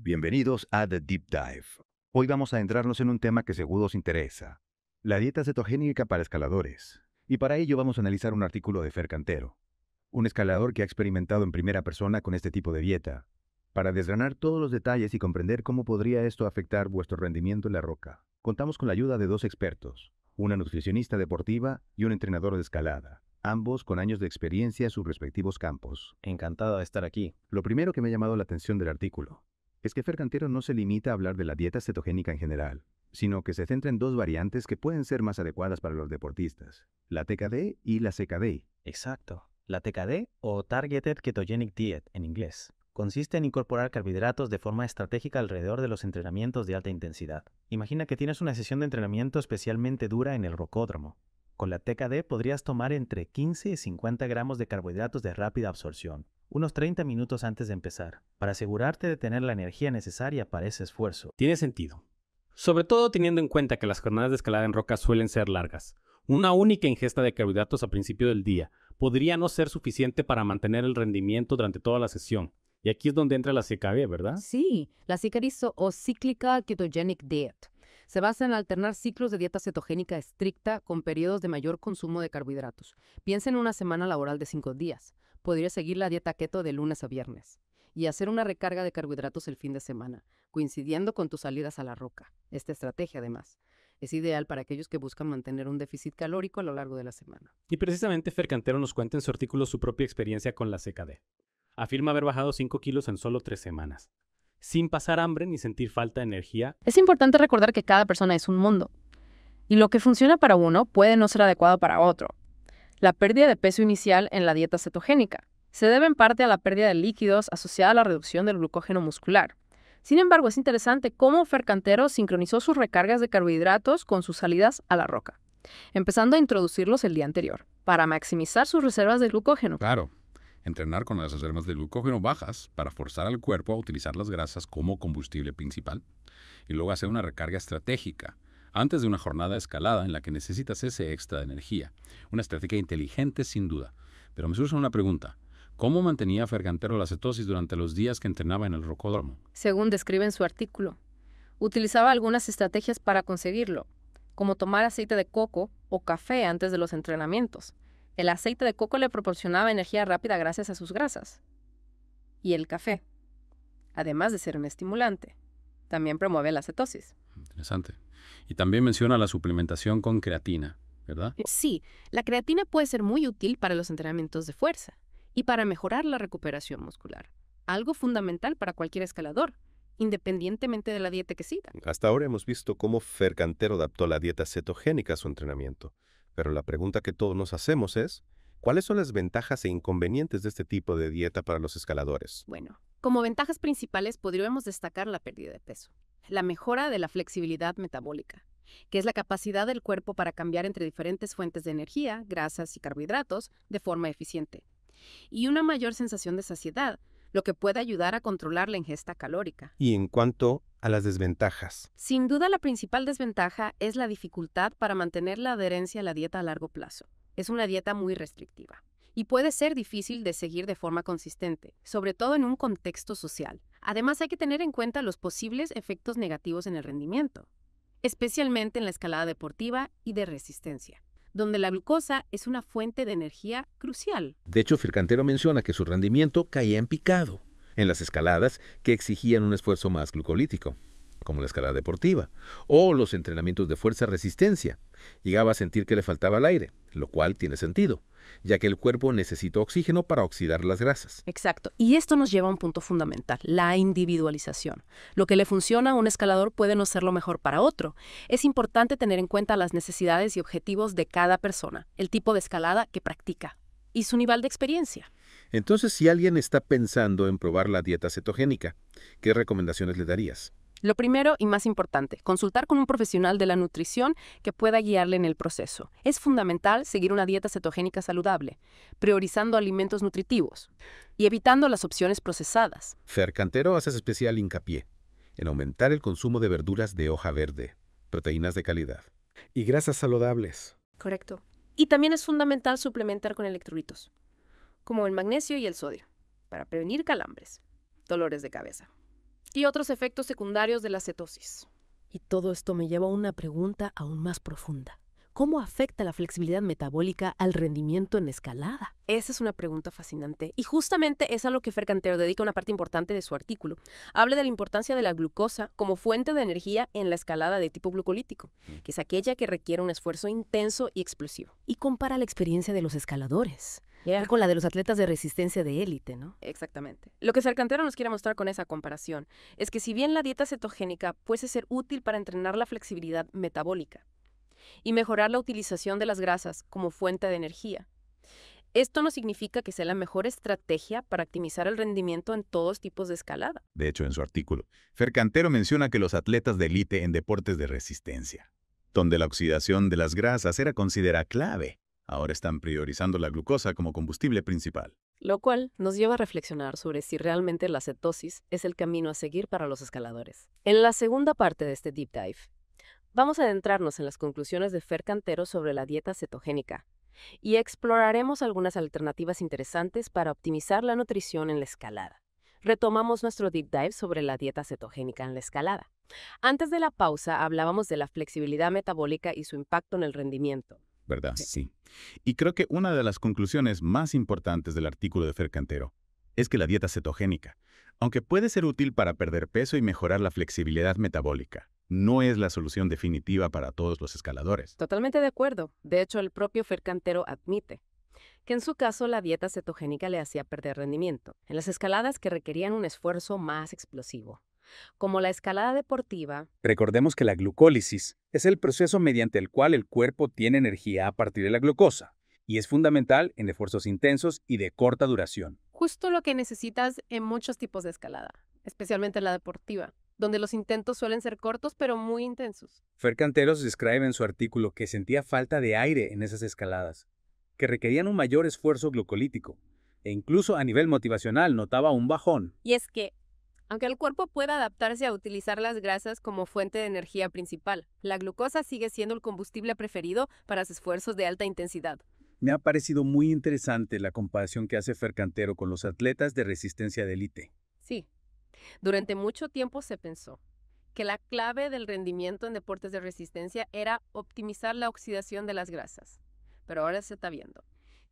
Bienvenidos a The Deep Dive. Hoy vamos a entrarnos en un tema que seguro os interesa, la dieta cetogénica para escaladores. Y para ello vamos a analizar un artículo de Fer Cantero, un escalador que ha experimentado en primera persona con este tipo de dieta, para desgranar todos los detalles y comprender cómo podría esto afectar vuestro rendimiento en la roca. Contamos con la ayuda de dos expertos, una nutricionista deportiva y un entrenador de escalada, ambos con años de experiencia en sus respectivos campos. Encantada de estar aquí. Lo primero que me ha llamado la atención del artículo es que Fercantero no se limita a hablar de la dieta cetogénica en general, sino que se centra en dos variantes que pueden ser más adecuadas para los deportistas, la TKD y la CKD. Exacto. La TKD, o Targeted Ketogenic Diet en inglés, consiste en incorporar carbohidratos de forma estratégica alrededor de los entrenamientos de alta intensidad. Imagina que tienes una sesión de entrenamiento especialmente dura en el rocódromo. Con la TKD podrías tomar entre 15 y 50 gramos de carbohidratos de rápida absorción, unos 30 minutos antes de empezar, para asegurarte de tener la energía necesaria para ese esfuerzo. Tiene sentido. Sobre todo teniendo en cuenta que las jornadas de escalada en roca suelen ser largas. Una única ingesta de carbohidratos a principio del día podría no ser suficiente para mantener el rendimiento durante toda la sesión. Y aquí es donde entra la CKB, ¿verdad? Sí, la CKB o Cyclical Ketogenic Diet. Se basa en alternar ciclos de dieta cetogénica estricta con periodos de mayor consumo de carbohidratos. Piensa en una semana laboral de cinco días podría seguir la dieta keto de lunes a viernes y hacer una recarga de carbohidratos el fin de semana, coincidiendo con tus salidas a la roca. Esta estrategia, además, es ideal para aquellos que buscan mantener un déficit calórico a lo largo de la semana. Y precisamente Cantero nos cuenta en su artículo su propia experiencia con la CKD. Afirma haber bajado 5 kilos en solo 3 semanas, sin pasar hambre ni sentir falta de energía. Es importante recordar que cada persona es un mundo, y lo que funciona para uno puede no ser adecuado para otro la pérdida de peso inicial en la dieta cetogénica. Se debe en parte a la pérdida de líquidos asociada a la reducción del glucógeno muscular. Sin embargo, es interesante cómo Cantero sincronizó sus recargas de carbohidratos con sus salidas a la roca, empezando a introducirlos el día anterior, para maximizar sus reservas de glucógeno. Claro, entrenar con las reservas de glucógeno bajas para forzar al cuerpo a utilizar las grasas como combustible principal y luego hacer una recarga estratégica antes de una jornada escalada en la que necesitas ese extra de energía. Una estrategia inteligente sin duda. Pero me surge una pregunta. ¿Cómo mantenía Fergantero la cetosis durante los días que entrenaba en el rocódromo? Según describe en su artículo, utilizaba algunas estrategias para conseguirlo, como tomar aceite de coco o café antes de los entrenamientos. El aceite de coco le proporcionaba energía rápida gracias a sus grasas. Y el café, además de ser un estimulante, también promueve la cetosis. Interesante. Y también menciona la suplementación con creatina, ¿verdad? Eh, sí, la creatina puede ser muy útil para los entrenamientos de fuerza y para mejorar la recuperación muscular, algo fundamental para cualquier escalador, independientemente de la dieta que siga. Hasta ahora hemos visto cómo Fercantero adaptó la dieta cetogénica a su entrenamiento, pero la pregunta que todos nos hacemos es, ¿cuáles son las ventajas e inconvenientes de este tipo de dieta para los escaladores? Bueno, como ventajas principales podríamos destacar la pérdida de peso la mejora de la flexibilidad metabólica, que es la capacidad del cuerpo para cambiar entre diferentes fuentes de energía, grasas y carbohidratos de forma eficiente, y una mayor sensación de saciedad, lo que puede ayudar a controlar la ingesta calórica. Y en cuanto a las desventajas. Sin duda la principal desventaja es la dificultad para mantener la adherencia a la dieta a largo plazo. Es una dieta muy restrictiva y puede ser difícil de seguir de forma consistente, sobre todo en un contexto social Además, hay que tener en cuenta los posibles efectos negativos en el rendimiento, especialmente en la escalada deportiva y de resistencia donde la glucosa es una fuente de energía crucial. De hecho, Fircantero menciona que su rendimiento caía en picado en las escaladas que exigían un esfuerzo más glucolítico como la escalada deportiva, o los entrenamientos de fuerza-resistencia. Llegaba a sentir que le faltaba el aire, lo cual tiene sentido, ya que el cuerpo necesita oxígeno para oxidar las grasas. Exacto, y esto nos lleva a un punto fundamental, la individualización. Lo que le funciona a un escalador puede no ser lo mejor para otro. Es importante tener en cuenta las necesidades y objetivos de cada persona, el tipo de escalada que practica y su nivel de experiencia. Entonces, si alguien está pensando en probar la dieta cetogénica, ¿qué recomendaciones le darías? Lo primero y más importante, consultar con un profesional de la nutrición que pueda guiarle en el proceso. Es fundamental seguir una dieta cetogénica saludable, priorizando alimentos nutritivos y evitando las opciones procesadas. Fercantero hace especial hincapié en aumentar el consumo de verduras de hoja verde, proteínas de calidad y grasas saludables. Correcto. Y también es fundamental suplementar con electrolitos, como el magnesio y el sodio, para prevenir calambres, dolores de cabeza y otros efectos secundarios de la cetosis. Y todo esto me lleva a una pregunta aún más profunda. ¿Cómo afecta la flexibilidad metabólica al rendimiento en escalada? Esa es una pregunta fascinante y justamente es a lo que Cantero dedica una parte importante de su artículo. Habla de la importancia de la glucosa como fuente de energía en la escalada de tipo glucolítico, mm. que es aquella que requiere un esfuerzo intenso y explosivo. Y compara la experiencia de los escaladores con la de los atletas de resistencia de élite, ¿no? Exactamente. Lo que Fercantero nos quiere mostrar con esa comparación es que si bien la dieta cetogénica puede ser útil para entrenar la flexibilidad metabólica y mejorar la utilización de las grasas como fuente de energía, esto no significa que sea la mejor estrategia para optimizar el rendimiento en todos tipos de escalada. De hecho, en su artículo, Fercantero menciona que los atletas de élite en deportes de resistencia, donde la oxidación de las grasas era considerada clave, Ahora están priorizando la glucosa como combustible principal. Lo cual nos lleva a reflexionar sobre si realmente la cetosis es el camino a seguir para los escaladores. En la segunda parte de este deep dive, vamos a adentrarnos en las conclusiones de Fer Cantero sobre la dieta cetogénica y exploraremos algunas alternativas interesantes para optimizar la nutrición en la escalada. Retomamos nuestro deep dive sobre la dieta cetogénica en la escalada. Antes de la pausa hablábamos de la flexibilidad metabólica y su impacto en el rendimiento. ¿verdad? Sí. Y creo que una de las conclusiones más importantes del artículo de Fercantero es que la dieta cetogénica, aunque puede ser útil para perder peso y mejorar la flexibilidad metabólica, no es la solución definitiva para todos los escaladores. Totalmente de acuerdo. De hecho, el propio Fercantero admite que en su caso la dieta cetogénica le hacía perder rendimiento en las escaladas que requerían un esfuerzo más explosivo como la escalada deportiva. Recordemos que la glucólisis es el proceso mediante el cual el cuerpo tiene energía a partir de la glucosa y es fundamental en esfuerzos intensos y de corta duración. Justo lo que necesitas en muchos tipos de escalada, especialmente la deportiva donde los intentos suelen ser cortos pero muy intensos. Fer Canteros describe en su artículo que sentía falta de aire en esas escaladas, que requerían un mayor esfuerzo glucolítico, e incluso a nivel motivacional notaba un bajón. Y es que aunque el cuerpo pueda adaptarse a utilizar las grasas como fuente de energía principal, la glucosa sigue siendo el combustible preferido para sus esfuerzos de alta intensidad. Me ha parecido muy interesante la comparación que hace Fercantero con los atletas de resistencia de élite. Sí. Durante mucho tiempo se pensó que la clave del rendimiento en deportes de resistencia era optimizar la oxidación de las grasas. Pero ahora se está viendo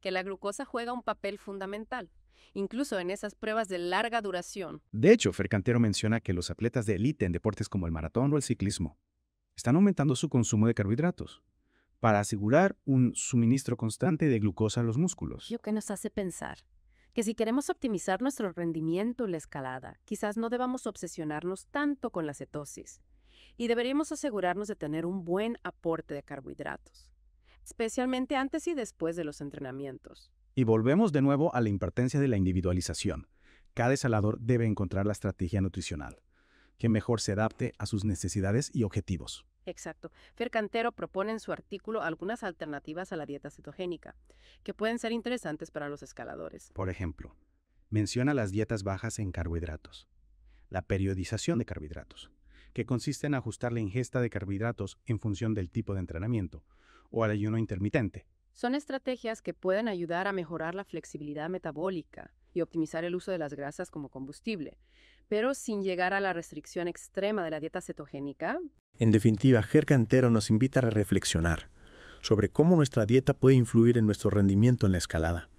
que la glucosa juega un papel fundamental incluso en esas pruebas de larga duración. De hecho, Fercantero menciona que los atletas de élite en deportes como el maratón o el ciclismo están aumentando su consumo de carbohidratos para asegurar un suministro constante de glucosa a los músculos. Lo que nos hace pensar que si queremos optimizar nuestro rendimiento en la escalada, quizás no debamos obsesionarnos tanto con la cetosis y deberíamos asegurarnos de tener un buen aporte de carbohidratos, especialmente antes y después de los entrenamientos. Y volvemos de nuevo a la importancia de la individualización. Cada escalador debe encontrar la estrategia nutricional que mejor se adapte a sus necesidades y objetivos. Exacto. Cantero propone en su artículo algunas alternativas a la dieta cetogénica, que pueden ser interesantes para los escaladores. Por ejemplo, menciona las dietas bajas en carbohidratos, la periodización de carbohidratos, que consiste en ajustar la ingesta de carbohidratos en función del tipo de entrenamiento, o al ayuno intermitente, son estrategias que pueden ayudar a mejorar la flexibilidad metabólica y optimizar el uso de las grasas como combustible, pero sin llegar a la restricción extrema de la dieta cetogénica. En definitiva, Jerga Entero nos invita a reflexionar sobre cómo nuestra dieta puede influir en nuestro rendimiento en la escalada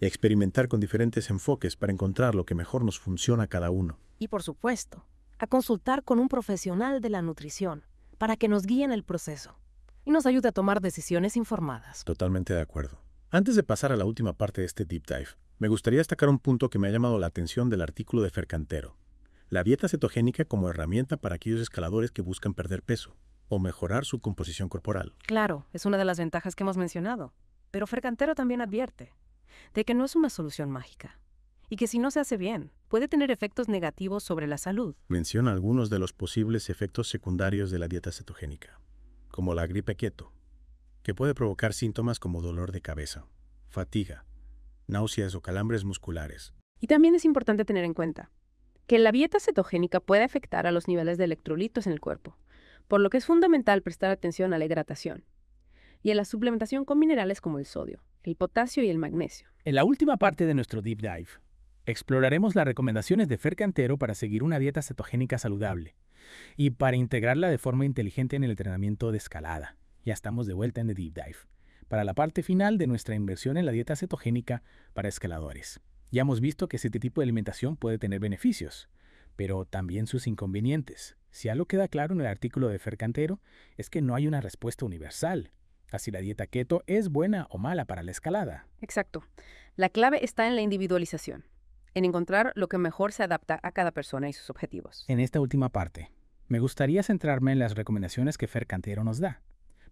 y experimentar con diferentes enfoques para encontrar lo que mejor nos funciona a cada uno. Y por supuesto, a consultar con un profesional de la nutrición para que nos guíe en el proceso y nos ayuda a tomar decisiones informadas. Totalmente de acuerdo. Antes de pasar a la última parte de este deep dive, me gustaría destacar un punto que me ha llamado la atención del artículo de Fercantero. La dieta cetogénica como herramienta para aquellos escaladores que buscan perder peso o mejorar su composición corporal. Claro, es una de las ventajas que hemos mencionado. Pero Fercantero también advierte de que no es una solución mágica y que si no se hace bien, puede tener efectos negativos sobre la salud. Menciona algunos de los posibles efectos secundarios de la dieta cetogénica como la gripe quieto, que puede provocar síntomas como dolor de cabeza, fatiga, náuseas o calambres musculares. Y también es importante tener en cuenta que la dieta cetogénica puede afectar a los niveles de electrolitos en el cuerpo, por lo que es fundamental prestar atención a la hidratación y a la suplementación con minerales como el sodio, el potasio y el magnesio. En la última parte de nuestro deep dive, exploraremos las recomendaciones de Fer Cantero para seguir una dieta cetogénica saludable y para integrarla de forma inteligente en el entrenamiento de escalada. Ya estamos de vuelta en The Deep Dive, para la parte final de nuestra inversión en la dieta cetogénica para escaladores. Ya hemos visto que este tipo de alimentación puede tener beneficios, pero también sus inconvenientes. Si algo queda claro en el artículo de Fer Cantero, es que no hay una respuesta universal. Así la dieta keto es buena o mala para la escalada. Exacto. La clave está en la individualización en encontrar lo que mejor se adapta a cada persona y sus objetivos. En esta última parte, me gustaría centrarme en las recomendaciones que Fer Cantero nos da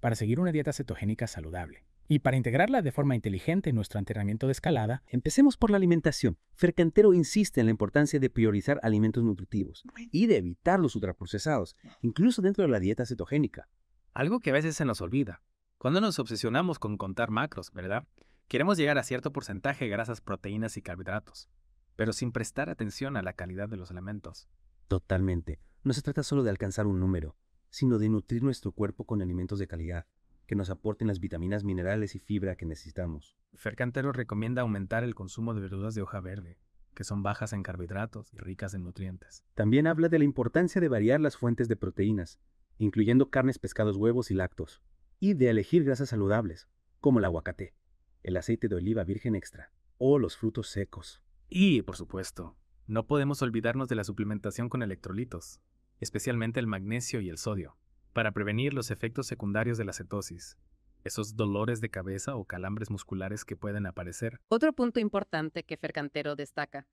para seguir una dieta cetogénica saludable. Y para integrarla de forma inteligente en nuestro entrenamiento de escalada, empecemos por la alimentación. Fercantero insiste en la importancia de priorizar alimentos nutritivos y de evitar los ultraprocesados, incluso dentro de la dieta cetogénica. Algo que a veces se nos olvida. Cuando nos obsesionamos con contar macros, ¿verdad? Queremos llegar a cierto porcentaje de grasas, proteínas y carbohidratos pero sin prestar atención a la calidad de los alimentos. Totalmente. No se trata solo de alcanzar un número, sino de nutrir nuestro cuerpo con alimentos de calidad, que nos aporten las vitaminas, minerales y fibra que necesitamos. Fercantero recomienda aumentar el consumo de verduras de hoja verde, que son bajas en carbohidratos y ricas en nutrientes. También habla de la importancia de variar las fuentes de proteínas, incluyendo carnes, pescados, huevos y lácteos, y de elegir grasas saludables, como el aguacate, el aceite de oliva virgen extra o los frutos secos. Y, por supuesto, no podemos olvidarnos de la suplementación con electrolitos, especialmente el magnesio y el sodio, para prevenir los efectos secundarios de la cetosis, esos dolores de cabeza o calambres musculares que pueden aparecer. Otro punto importante que Fercantero destaca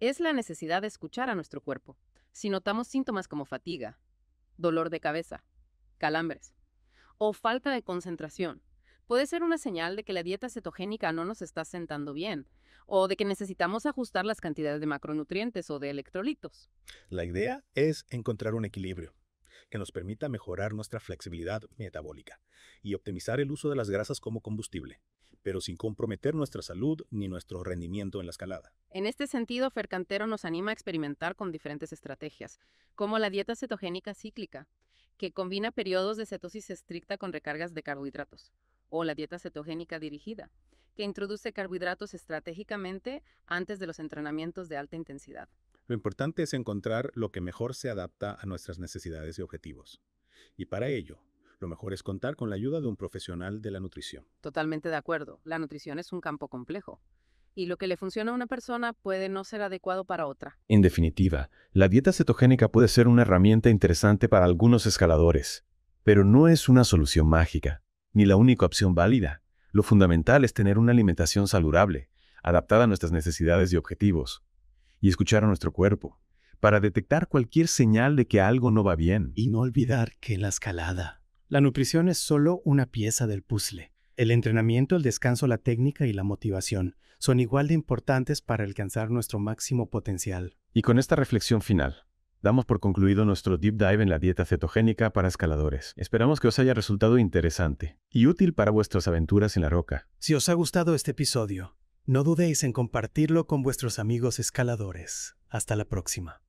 es la necesidad de escuchar a nuestro cuerpo. Si notamos síntomas como fatiga, dolor de cabeza, calambres o falta de concentración, puede ser una señal de que la dieta cetogénica no nos está sentando bien o de que necesitamos ajustar las cantidades de macronutrientes o de electrolitos. La idea es encontrar un equilibrio que nos permita mejorar nuestra flexibilidad metabólica y optimizar el uso de las grasas como combustible, pero sin comprometer nuestra salud ni nuestro rendimiento en la escalada. En este sentido, Fercantero nos anima a experimentar con diferentes estrategias, como la dieta cetogénica cíclica, que combina periodos de cetosis estricta con recargas de carbohidratos o la dieta cetogénica dirigida, que introduce carbohidratos estratégicamente antes de los entrenamientos de alta intensidad. Lo importante es encontrar lo que mejor se adapta a nuestras necesidades y objetivos. Y para ello, lo mejor es contar con la ayuda de un profesional de la nutrición. Totalmente de acuerdo. La nutrición es un campo complejo. Y lo que le funciona a una persona puede no ser adecuado para otra. En definitiva, la dieta cetogénica puede ser una herramienta interesante para algunos escaladores, pero no es una solución mágica ni la única opción válida. Lo fundamental es tener una alimentación saludable, adaptada a nuestras necesidades y objetivos, y escuchar a nuestro cuerpo, para detectar cualquier señal de que algo no va bien. Y no olvidar que la escalada. La nutrición es solo una pieza del puzzle. El entrenamiento, el descanso, la técnica y la motivación son igual de importantes para alcanzar nuestro máximo potencial. Y con esta reflexión final, Damos por concluido nuestro deep dive en la dieta cetogénica para escaladores. Esperamos que os haya resultado interesante y útil para vuestras aventuras en la roca. Si os ha gustado este episodio, no dudéis en compartirlo con vuestros amigos escaladores. Hasta la próxima.